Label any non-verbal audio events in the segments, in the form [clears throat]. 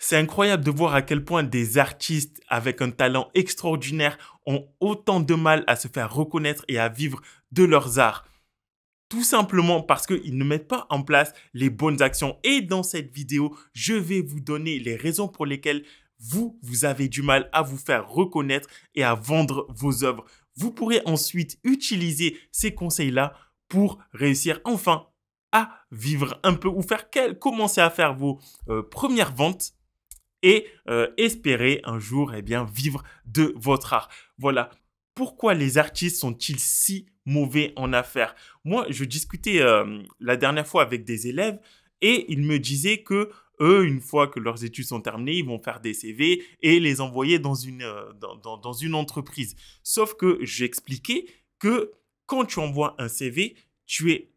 C'est incroyable de voir à quel point des artistes avec un talent extraordinaire ont autant de mal à se faire reconnaître et à vivre de leurs arts. Tout simplement parce qu'ils ne mettent pas en place les bonnes actions. Et dans cette vidéo, je vais vous donner les raisons pour lesquelles vous, vous avez du mal à vous faire reconnaître et à vendre vos œuvres. Vous pourrez ensuite utiliser ces conseils-là pour réussir enfin à vivre un peu ou faire commencer à faire vos euh, premières ventes et euh, espérer un jour et eh bien, vivre de votre art. Voilà. Pourquoi les artistes sont-ils si mauvais en affaires Moi, je discutais euh, la dernière fois avec des élèves et ils me disaient que eux, une fois que leurs études sont terminées, ils vont faire des CV et les envoyer dans une, euh, dans, dans, dans une entreprise. Sauf que j'expliquais que quand tu envoies un CV, tu es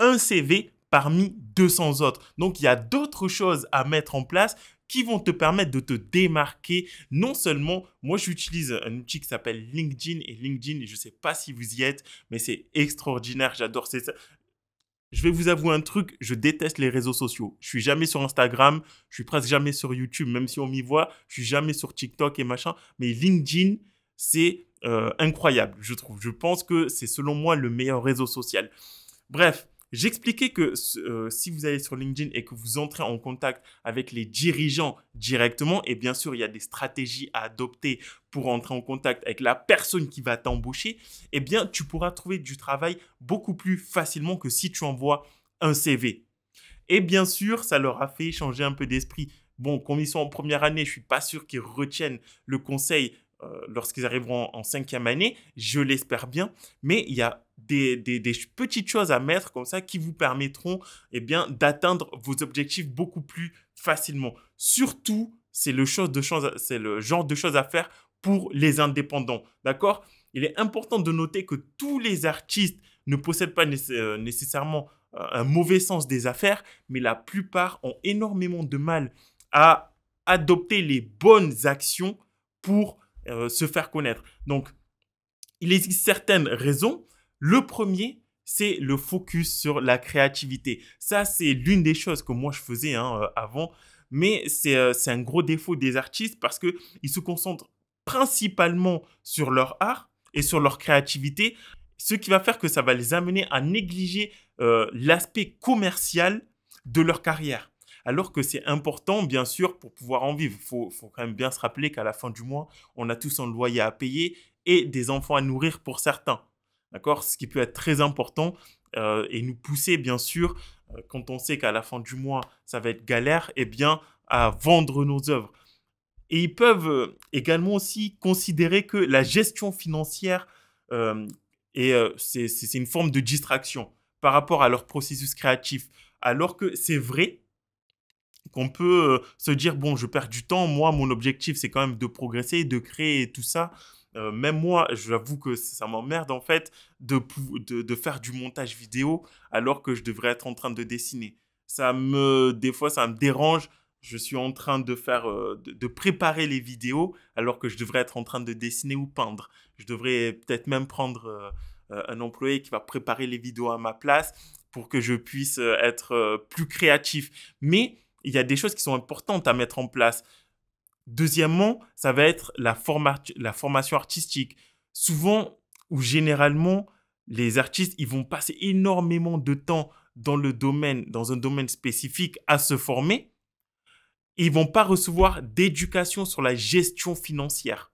un CV parmi 200 autres. Donc il y a d'autres choses à mettre en place qui vont te permettre de te démarquer. Non seulement, moi j'utilise un outil qui s'appelle LinkedIn et LinkedIn, je ne sais pas si vous y êtes, mais c'est extraordinaire, j'adore ça. Je vais vous avouer un truc, je déteste les réseaux sociaux. Je suis jamais sur Instagram, je suis presque jamais sur YouTube, même si on m'y voit, je suis jamais sur TikTok et machin. Mais LinkedIn, c'est euh, incroyable, je trouve. Je pense que c'est selon moi le meilleur réseau social. Bref, J'expliquais que euh, si vous allez sur LinkedIn et que vous entrez en contact avec les dirigeants directement, et bien sûr, il y a des stratégies à adopter pour entrer en contact avec la personne qui va t'embaucher, eh bien, tu pourras trouver du travail beaucoup plus facilement que si tu envoies un CV. Et bien sûr, ça leur a fait changer un peu d'esprit. Bon, comme ils sont en première année, je suis pas sûr qu'ils retiennent le conseil euh, lorsqu'ils arriveront en cinquième année, je l'espère bien, mais il y a des, petites choses à mettre comme ça qui vous permettront eh bien d'atteindre vos objectifs beaucoup plus facilement. Surtout, c'est le, genre de choses à faire pour les indépendants. D'accord Il est important de noter que tous les artistes ne possèdent pas euh, nécessairement euh, un mauvais sens des affaires, mais la plupart ont énormément de mal à adopter les bonnes actions pour euh, se faire connaître. Donc, il existe certaines raisons le premier, c'est le focus sur la créativité. Ça, c'est l'une des choses que moi je faisais hein, euh, avant, mais euh, c'est un gros défaut des artistes parce qu'ils se concentrent principalement sur leur art et sur leur créativité, ce qui va faire que ça va les amener à négliger euh, l'aspect commercial de leur carrière. Alors que c'est important, bien sûr, pour pouvoir en vivre. Il faut, quand même bien se rappeler qu'à la fin du mois, on a tous un loyer à payer et des enfants à nourrir pour certains. D'accord Ce qui peut être très important euh, et nous pousser, bien sûr, euh, quand on sait qu'à la fin du mois, ça va être galère, et eh bien, à vendre nos œuvres. Et ils peuvent euh, également aussi considérer que la gestion financière, euh, c'est une forme de distraction par rapport à leur processus créatif. Alors que c'est vrai qu'on peut se dire, bon, je perds du temps, moi, mon objectif, c'est quand même de progresser, de créer tout ça. Euh, même moi, j'avoue que ça m'emmerde en fait de, faire du montage vidéo alors que je devrais être en train de dessiner. Ça me, des fois, ça me dérange. Je suis en train de faire, euh, de, préparer les vidéos alors que je devrais être en train de dessiner ou peindre. Je devrais peut-être même prendre euh, un employé qui va préparer les vidéos à ma place pour que je puisse être plus créatif. Mais il y a des choses qui sont importantes à mettre en place. Deuxièmement, ça va être la, formation artistique. Souvent ou généralement, les artistes, ils vont passer énormément de temps dans le domaine, dans un domaine spécifique à se former. Et ils vont pas recevoir d'éducation sur la gestion financière.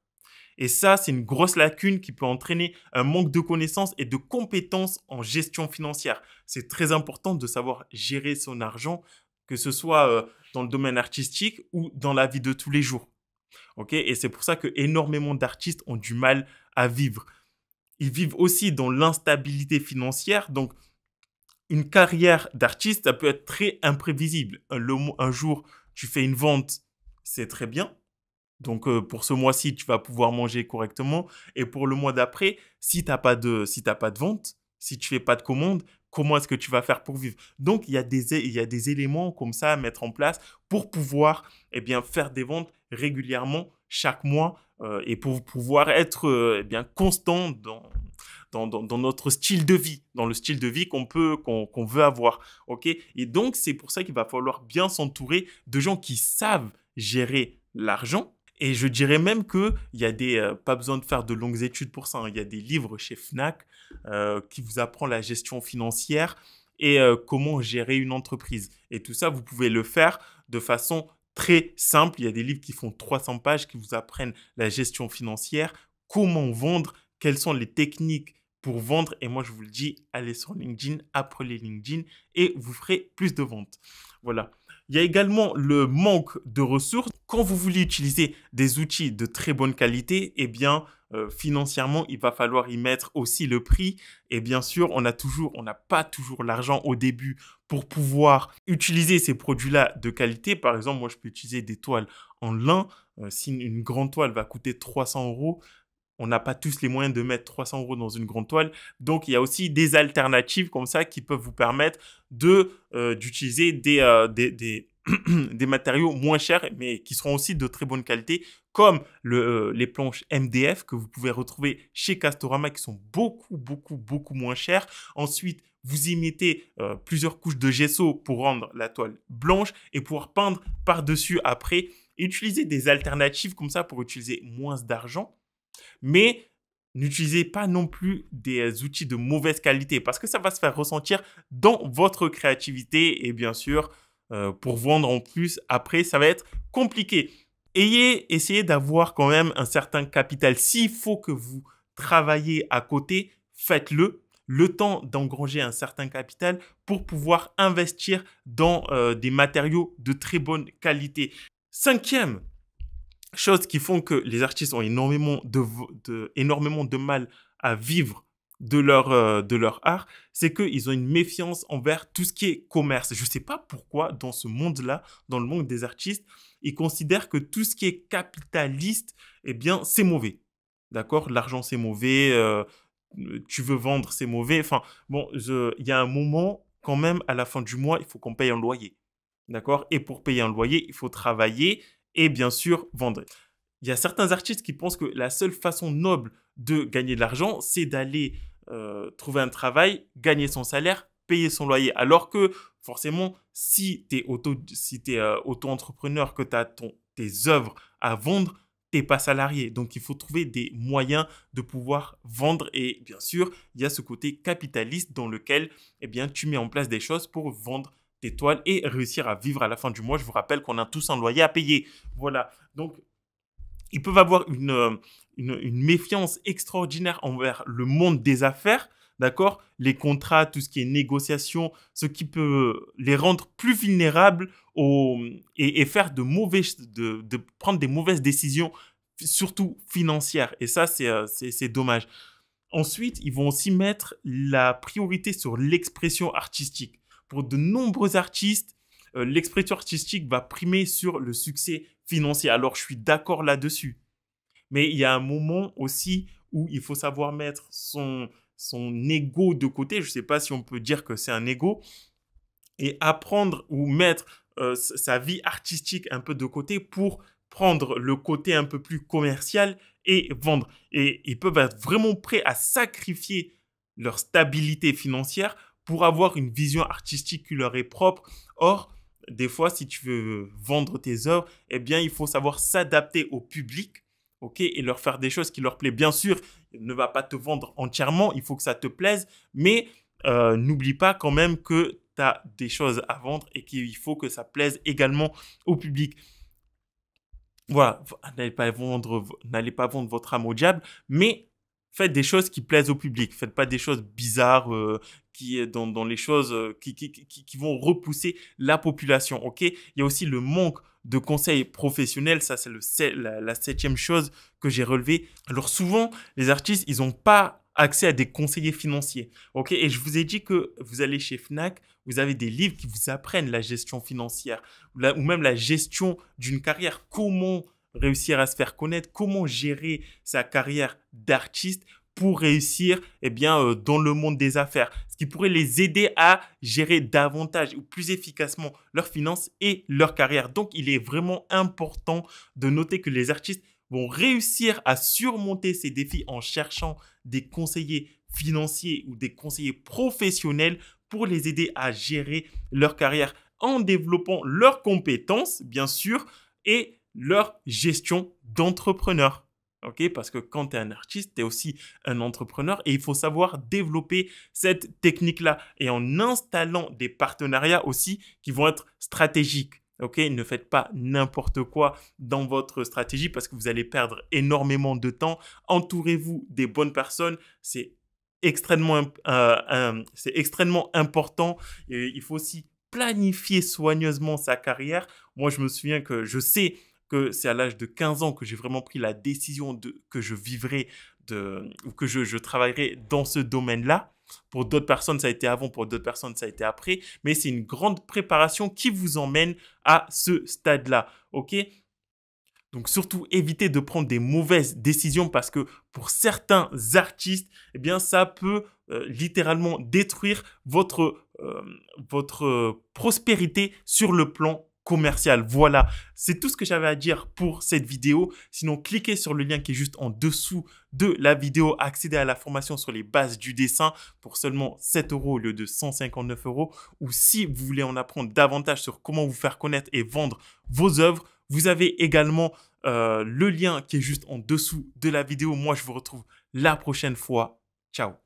Et ça, c'est une grosse lacune qui peut entraîner un manque de connaissances et de compétences en gestion financière. C'est très important de savoir gérer son argent que ce soit euh, dans le domaine artistique ou dans la vie de tous les jours. et c'est pour ça que énormément d'artistes ont du mal à vivre. Ils vivent aussi dans l'instabilité financière, donc une carrière d'artiste, ça peut être très imprévisible. un jour, tu fais une vente, c'est très bien. Donc euh, pour ce mois-ci, tu vas pouvoir manger correctement. Et pour le mois d'après, si tu n'as pas, de, si pas de vente, si tu fais pas de commande, comment est-ce que tu vas faire pour vivre. Donc, il y, a des, il y a des éléments comme ça à mettre en place pour pouvoir eh bien, faire des ventes régulièrement chaque mois euh, et pour pouvoir être euh, eh bien, constant dans, dans, notre style de vie, dans le style de vie qu'on peut, qu'on veut avoir. ok et donc, c'est pour ça qu'il va falloir bien s'entourer de gens qui savent gérer l'argent et je dirais même que il y a des, euh, pas besoin de faire de longues études pour ça. Hein. Il y a des livres chez Fnac euh, qui vous apprennent la gestion financière et euh, comment gérer une entreprise. Et tout ça, vous pouvez le faire de façon très simple. Il y a des livres qui font 300 pages qui vous apprennent la gestion financière, comment vendre, quelles sont les techniques pour vendre. Et moi, je vous le dis, allez sur LinkedIn, apprenez LinkedIn et vous ferez plus de ventes. Voilà. Il y a également le manque de ressources. Quand vous voulez utiliser des outils de très bonne qualité, eh bien, euh, financièrement, il va falloir y mettre aussi le prix. Et bien sûr, on a toujours, on n'a pas toujours l'argent au début pour pouvoir utiliser ces produits-là de qualité. Par exemple, moi, je peux utiliser des toiles en lin. Euh, si une grande toile va coûter 300 euros, on n'a pas tous les moyens de mettre 300 euros dans une grande toile. Donc, il y a aussi des alternatives comme ça qui peuvent vous permettre de euh, d'utiliser des, euh, [clears throat] des, matériaux moins chers, mais qui seront aussi de très bonne qualité, comme euh, les planches MDF que vous pouvez retrouver chez Castorama, qui sont beaucoup, beaucoup, beaucoup moins chères. Ensuite, vous y mettez plusieurs couches de gesso pour rendre la toile blanche et pouvoir peindre par-dessus après. Utilisez des alternatives comme ça pour utiliser moins d'argent mais n'utilisez pas non plus des outils de mauvaise qualité parce que ça va se faire ressentir dans votre créativité et bien sûr, euh, pour vendre en plus après, ça va être compliqué. Ayez, essayez d'avoir quand même un certain capital. S'il faut que vous travaillez à côté, faites-le. Le temps d'engranger un certain capital pour pouvoir investir dans euh, des matériaux de très bonne qualité. Cinquième, Chose qui font que les artistes ont énormément de, énormément de mal à vivre de leur, euh, de leur art, c'est qu'ils ont une méfiance envers tout ce qui est commerce. Je ne sais pas pourquoi dans ce monde-là, dans le monde des artistes, ils considèrent que tout ce qui est capitaliste, eh bien, c'est mauvais. D'accord L'argent, c'est mauvais. Euh, tu veux vendre, c'est mauvais. Enfin, bon, il y a un moment, quand même, à la fin du mois, il faut qu'on paye un loyer. D'accord Et pour payer un loyer, il faut travailler et bien sûr vendre. Il y a certains artistes qui pensent que la seule façon noble de gagner de l'argent, c'est d'aller euh, trouver un travail, gagner son salaire, payer son loyer. Alors que forcément, si tu es euh, auto-entrepreneur, si auto que tu as ton, tes œuvres à vendre, t'es pas salarié. Donc il faut trouver des moyens de pouvoir vendre et bien sûr, il y a ce côté capitaliste dans lequel eh bien tu mets en place des choses pour vendre étoiles et réussir à vivre à la fin du mois. Je vous rappelle qu'on a tous un loyer à payer. Voilà. Donc, ils peuvent avoir euh, une, une, méfiance extraordinaire envers le monde des affaires d'accord Les contrats, tout ce qui est négociation, ce qui peut les rendre plus vulnérables au, et, faire de mauvais de, de, prendre des mauvaises décisions, surtout financières. Et ça, c'est euh, dommage. Ensuite, ils vont aussi mettre la priorité sur l'expression artistique pour de nombreux artistes, euh, l'expression artistique va primer sur le succès financier. Alors je suis d'accord là-dessus. Mais il y a un moment aussi où il faut savoir mettre son, son ego de côté. Je ne sais pas si on peut dire que c'est un ego. Et apprendre ou mettre euh, sa vie artistique un peu de côté pour prendre le côté un peu plus commercial et vendre. Et ils peuvent être vraiment prêts à sacrifier leur stabilité financière pour avoir une vision artistique qui leur est propre. Or, des fois, si tu veux vendre tes œuvres, eh bien, il faut savoir s'adapter au public, ok, et leur faire des choses qui leur plaisent. Bien sûr, il ne va pas te vendre entièrement, il faut que ça te plaise, mais euh, n'oublie pas quand même que tu as des choses à vendre et qu'il faut que ça plaise également au public. Voilà, n'allez pas n'allez pas vendre votre âme au diable, mais faites des choses qui plaisent au public. Faites pas des choses bizarres euh, qui dans, dans les choses euh, qui, qui, qui, vont repousser la population. Ok, il y a aussi le manque de conseils professionnels. Ça, c'est le la, septième chose que j'ai relevée. Alors souvent, les artistes, ils n'ont pas accès à des conseillers financiers. Ok, et je vous ai dit que vous allez chez Fnac, vous avez des livres qui vous apprennent la gestion financière ou même la gestion d'une carrière. Comment réussir à se faire connaître, comment gérer sa carrière d'artiste pour réussir eh bien, euh, dans le monde des affaires, ce qui pourrait les aider à gérer davantage ou plus efficacement leurs finances et leur carrière. Donc, il est vraiment important de noter que les artistes vont réussir à surmonter ces défis en cherchant des conseillers financiers ou des conseillers professionnels pour les aider à gérer leur carrière en développant leurs compétences, bien sûr, et leur gestion d'entrepreneur. ok parce que quand tu es un artiste, tu es aussi un entrepreneur et il faut savoir développer cette technique-là et en installant des partenariats aussi qui vont être stratégiques. Ok, ne faites pas n'importe quoi dans votre stratégie parce que vous allez perdre énormément de temps. Entourez-vous des bonnes personnes, c'est extrêmement, euh, euh, c'est extrêmement important. Et il faut aussi planifier soigneusement sa carrière. Moi, je me souviens que je sais que c'est à l'âge de 15 ans que j'ai vraiment pris la décision de, que je vivrai de, ou que je, je travaillerai dans ce domaine-là. Pour d'autres personnes, ça a été avant, pour d'autres personnes, ça a été après, mais c'est une grande préparation qui vous emmène à ce stade-là, ok donc surtout évitez de prendre des mauvaises décisions parce que pour certains artistes, eh bien ça peut euh, littéralement détruire votre, euh, votre euh, prospérité sur le plan commercial. Voilà, c'est tout ce que j'avais à dire pour cette vidéo. Sinon, cliquez sur le lien qui est juste en dessous de la vidéo, accédez à la formation sur les bases du dessin pour seulement 7 euros au lieu de 159 euros. Ou si vous voulez en apprendre davantage sur comment vous faire connaître et vendre vos œuvres, vous avez également euh, le lien qui est juste en dessous de la vidéo. Moi, je vous retrouve la prochaine fois. Ciao